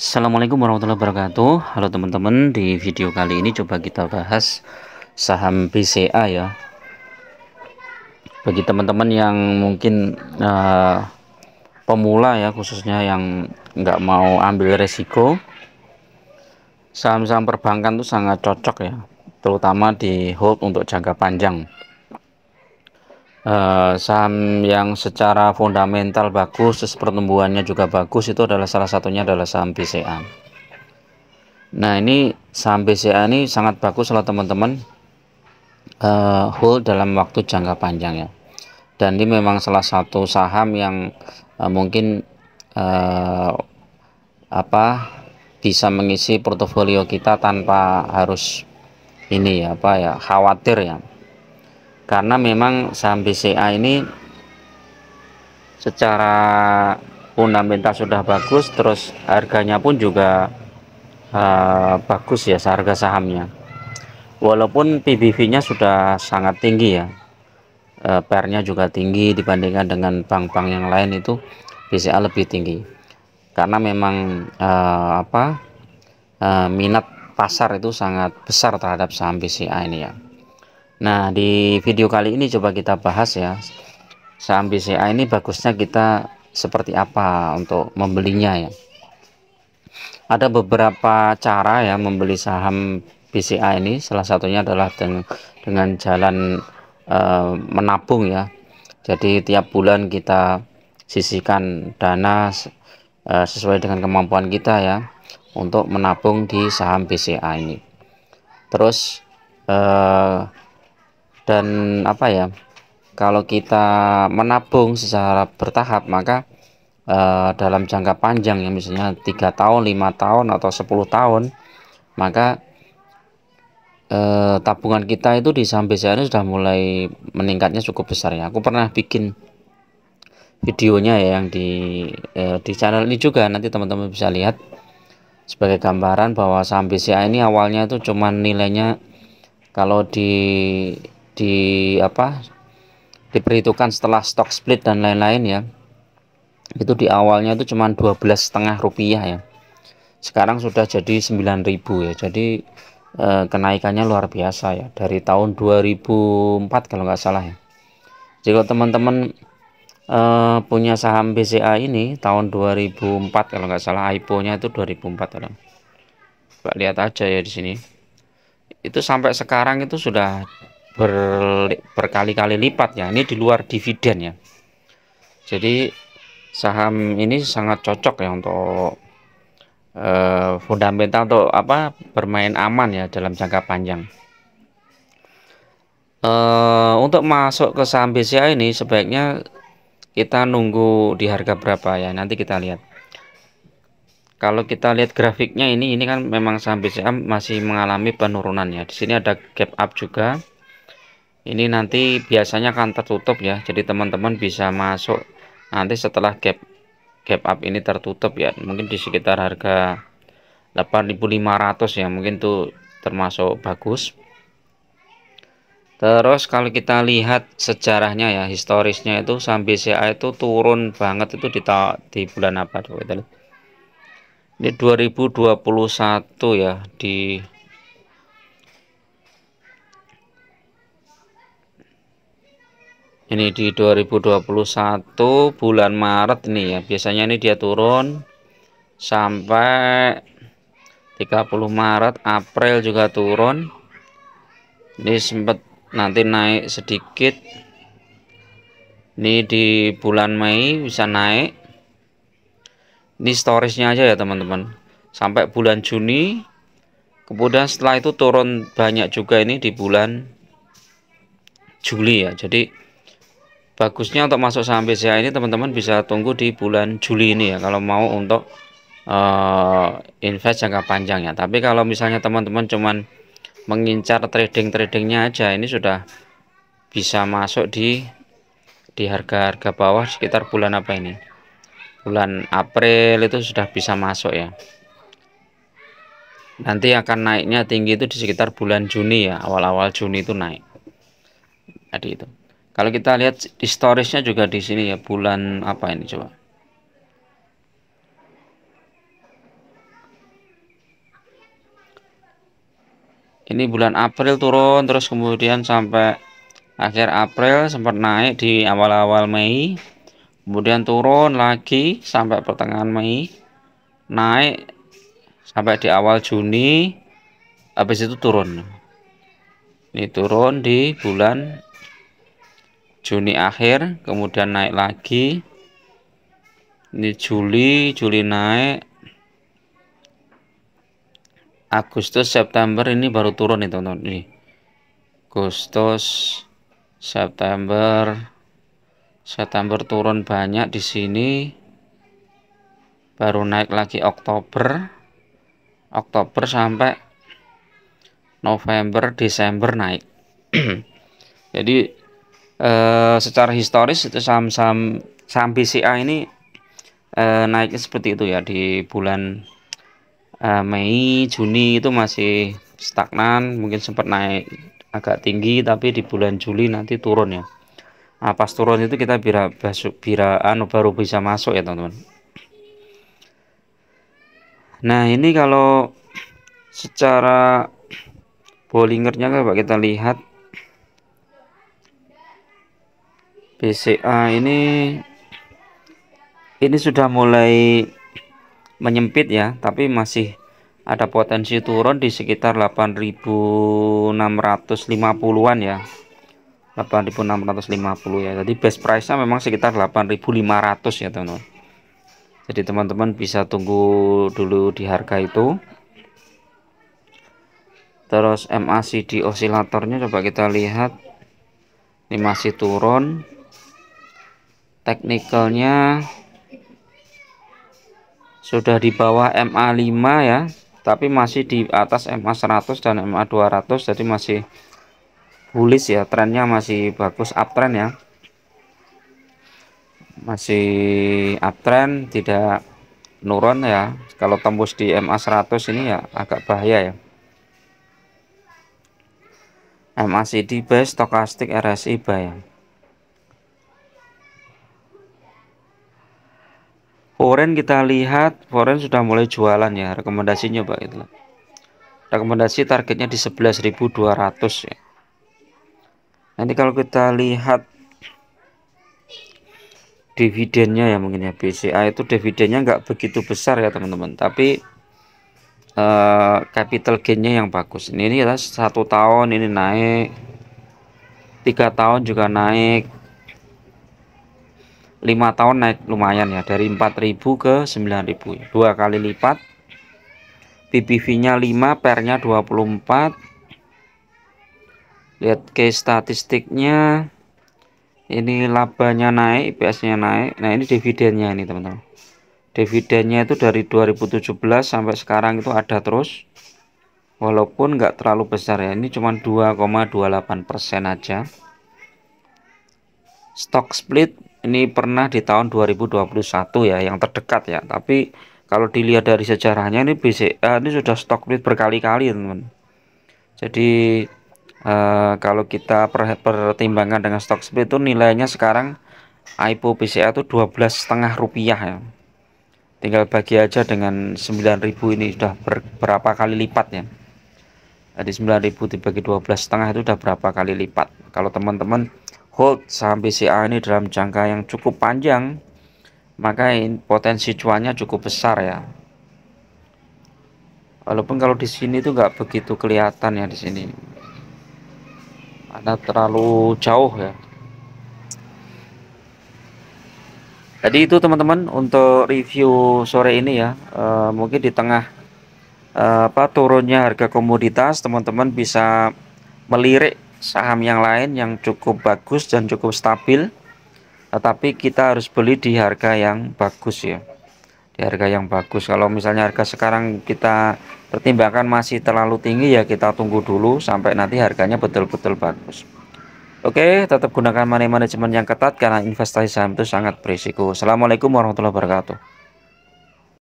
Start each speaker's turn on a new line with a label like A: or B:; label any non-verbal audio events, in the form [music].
A: Assalamualaikum warahmatullahi wabarakatuh Halo teman-teman di video kali ini coba kita bahas saham BCA ya bagi teman-teman yang mungkin uh, pemula ya khususnya yang nggak mau ambil resiko saham-saham perbankan itu sangat cocok ya terutama di hold untuk jangka panjang Eh, saham yang secara fundamental bagus pertumbuhannya juga bagus itu adalah salah satunya adalah saham BCA nah ini saham BCA ini sangat bagus loh teman-teman uh, hold dalam waktu jangka panjang ya dan ini memang salah satu saham yang uh, mungkin uh, apa bisa mengisi portofolio kita tanpa harus ini ya apa ya khawatir ya karena memang saham BCA ini secara fundamental sudah bagus terus harganya pun juga uh, bagus ya seharga sahamnya walaupun PBV nya sudah sangat tinggi ya uh, eh, e nya juga tinggi dibandingkan dengan bank-bank yang lain itu BCA lebih tinggi karena memang uh, apa uh, minat pasar itu sangat besar terhadap saham BCA ini ya Nah, di video kali ini coba kita bahas ya. Saham BCA ini bagusnya kita seperti apa untuk membelinya ya. Ada beberapa cara ya membeli saham BCA ini. Salah satunya adalah dengan, dengan jalan e, menabung ya. Jadi tiap bulan kita sisihkan dana e, sesuai dengan kemampuan kita ya untuk menabung di saham BCA ini. Terus eh dan apa ya kalau kita menabung secara bertahap maka e, dalam jangka panjang yang misalnya tiga tahun lima tahun atau 10 tahun maka e, tabungan kita itu di saham BCA ini sudah mulai meningkatnya cukup besar ya. Aku pernah bikin videonya ya yang di e, di channel ini juga nanti teman-teman bisa lihat sebagai gambaran bahwa saham BCA ini awalnya itu cuman nilainya kalau di di apa diperhitungkan setelah stock split dan lain-lain ya itu di awalnya itu cuma 12 setengah rupiah ya sekarang sudah jadi 9000 ya jadi e, kenaikannya luar biasa ya dari tahun 2004 kalau nggak salah ya jika teman-teman e, punya saham BCA ini tahun 2004 kalau nggak salah IPO nya itu 2004 kalau Coba lihat aja ya di sini itu sampai sekarang itu sudah ber, berkali-kali lipat ya ini di luar dividen ya jadi saham ini sangat cocok ya untuk eh, fundamental atau apa bermain aman ya dalam jangka panjang eh, untuk masuk ke saham BCA ini sebaiknya kita nunggu di harga berapa ya nanti kita lihat kalau kita lihat grafiknya ini ini kan memang saham BCA masih mengalami penurunan ya di sini ada gap up juga ini nanti biasanya akan tertutup ya jadi teman-teman bisa masuk nanti setelah gap gap up ini tertutup ya mungkin di sekitar harga 8500 ya mungkin tuh termasuk bagus terus kalau kita lihat sejarahnya ya historisnya itu saham BCA itu turun banget itu di, di bulan apa coba ini 2021 ya di ini di 2021 bulan Maret ini ya biasanya ini dia turun sampai 30 Maret April juga turun ini sempat nanti naik sedikit ini di bulan Mei bisa naik ini storage aja ya teman-teman sampai bulan Juni kemudian setelah itu turun banyak juga ini di bulan Juli ya jadi bagusnya untuk masuk saham BCA ini teman-teman bisa tunggu di bulan Juli ini ya kalau mau untuk uh, invest jangka panjang ya tapi kalau misalnya teman-teman cuman mengincar trading-tradingnya aja ini sudah bisa masuk di di harga-harga bawah sekitar bulan apa ini bulan April itu sudah bisa masuk ya nanti akan naiknya tinggi itu di sekitar bulan Juni ya awal-awal Juni itu naik tadi itu kalau kita lihat di historisnya juga di sini ya bulan apa ini coba? Ini bulan April turun terus kemudian sampai akhir April sempat naik di awal-awal Mei. Kemudian turun lagi sampai pertengahan Mei. Naik sampai di awal Juni habis itu turun. Ini turun di bulan Juni akhir kemudian naik lagi ini Juli Juli naik Agustus September ini baru turun nih teman-teman nih Agustus September September turun banyak di sini baru naik lagi Oktober Oktober sampai November Desember naik [clears throat] jadi Eh, secara historis itu saham-saham saham BCA ini eh, naiknya seperti itu ya di bulan eh, Mei Juni itu masih stagnan mungkin sempat naik agak tinggi tapi di bulan Juli nanti turun ya nah, pas turun itu kita bira basuk bira anu, baru bisa masuk ya teman-teman nah ini kalau secara Bollingernya coba kita lihat BCA ah, ini ini sudah mulai menyempit ya tapi masih ada potensi turun di sekitar 8650-an ya 8650 ya jadi best price nya memang sekitar 8500 ya teman-teman jadi teman-teman bisa tunggu dulu di harga itu terus MACD osilatornya coba kita lihat ini masih turun teknikalnya sudah di bawah MA5 ya tapi masih di atas MA100 dan MA200 jadi masih bullish ya trennya masih bagus uptrend ya masih uptrend tidak nurun ya kalau tembus di MA100 ini ya agak bahaya ya MACD base stokastik RSI buy Foren kita lihat Foren sudah mulai jualan ya rekomendasinya Pak itu. Rekomendasi targetnya di 11.200 ya. Nanti kalau kita lihat dividennya ya mungkin ya BCA itu dividennya nggak begitu besar ya teman-teman tapi eh, capital gainnya yang bagus ini, ini ya satu tahun ini naik tiga tahun juga naik 5 tahun naik lumayan ya dari 4000 ke 9000 ya. dua kali lipat PPV nya 5 pernya 24 lihat ke statistiknya ini labanya naik IPS nya naik nah ini dividennya ini teman-teman dividennya itu dari 2017 sampai sekarang itu ada terus walaupun nggak terlalu besar ya ini cuma 2,28 persen aja stock split ini pernah di tahun 2021 ya yang terdekat ya tapi kalau dilihat dari sejarahnya ini BCA eh, ini sudah stock split berkali-kali teman jadi uh, kalau kita per pertimbangkan dengan stok split itu nilainya sekarang IPO BCA itu 12 setengah rupiah ya tinggal bagi aja dengan 9000 ini sudah ber, berapa kali lipat ya jadi 9000 dibagi 12 setengah itu sudah berapa kali lipat kalau teman-teman hold saham BCA ini dalam jangka yang cukup panjang maka potensi cuannya cukup besar ya walaupun kalau di sini itu nggak begitu kelihatan ya di sini ada terlalu jauh ya jadi itu teman-teman untuk review sore ini ya e, mungkin di tengah e, apa turunnya harga komoditas teman-teman bisa melirik saham yang lain yang cukup bagus dan cukup stabil tetapi kita harus beli di harga yang bagus ya di harga yang bagus kalau misalnya harga sekarang kita pertimbangkan masih terlalu tinggi ya kita tunggu dulu sampai nanti harganya betul-betul bagus Oke tetap gunakan money management yang ketat karena investasi saham itu sangat berisiko Assalamualaikum warahmatullahi wabarakatuh